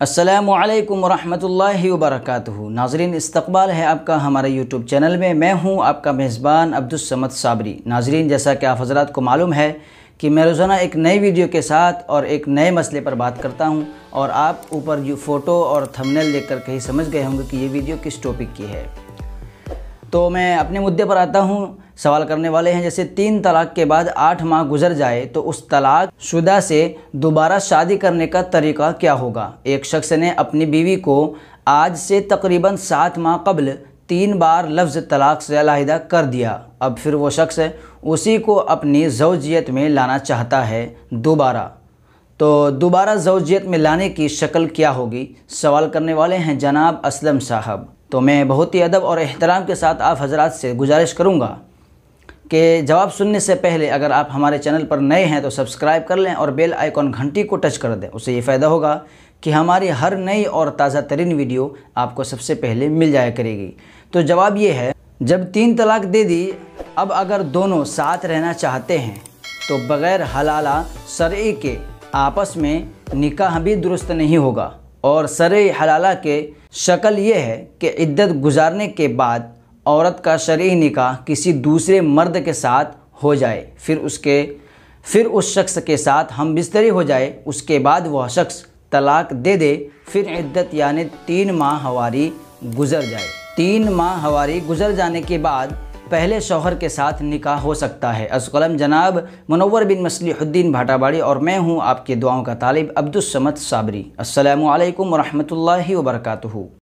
असलकम वरहमल वरक नाजरीन इस्तबाल है आपका हमारे यूट्यूब चैनल में मैं हूं आपका मेज़बान अब्दुलसमद साबरी नाजरीन जैसा कि आप हजरात को मालूम है कि मैं रोज़ाना एक नई वीडियो के साथ और एक नए मसले पर बात करता हूं और आप ऊपर फ़ोटो और थंबनेल देख कर कहीं समझ गए होंगे कि ये वीडियो किस टॉपिक की है तो मैं अपने मुद्दे पर आता हूँ सवाल करने वाले हैं जैसे तीन तलाक के बाद आठ माह गुजर जाए तो उस तलाक शुदा से दोबारा शादी करने का तरीका क्या होगा एक शख्स ने अपनी बीवी को आज से तकरीबन सात माह कबल तीन बार लफ्ज़ तलाक से अलाहिदा कर दिया अब फिर वो शख्स उसी को अपनी जवजियत में लाना चाहता है दोबारा तो दोबारा जवजियत में लाने की शक्ल क्या होगी सवाल करने वाले हैं जनाब असलम साहब तो मैं बहुत ही अदब और अहतराम के साथ आप हजरात से गुजारिश करूँगा कि जवाब सुनने से पहले अगर आप हमारे चैनल पर नए हैं तो सब्सक्राइब कर लें और बेल आइकॉन घंटी को टच कर दें उससे ये फ़ायदा होगा कि हमारी हर नई और ताज़ा तरीन वीडियो आपको सबसे पहले मिल जाया करेगी तो जवाब ये है जब तीन तलाक दे दी अब अगर दोनों साथ रहना चाहते हैं तो बग़ैर हलाला शर् के आपस में निकाह भी दुरुस्त नहीं होगा और सर हलाला के शक्ल ये है कि इद्दत गुजारने के बाद औरत का शर्य निकाह किसी दूसरे मर्द के साथ हो जाए फिर उसके फिर उस शख्स के साथ हम बिस्तरी हो जाए उसके बाद वह शख्स तलाक दे दे फिर इद्दत यानी तीन माह हवारी गुजर जाए तीन माह हवारी गुजर जाने के बाद पहले शौहर के साथ निकाह हो सकता है असकलम जनाब मनवर बिन मसलीद्दीन भाटाबाड़ी और मैं हूँ आपके दुआओं का तालिब अब्दुलसमद साबरी अल्लाम वरहमल वर्का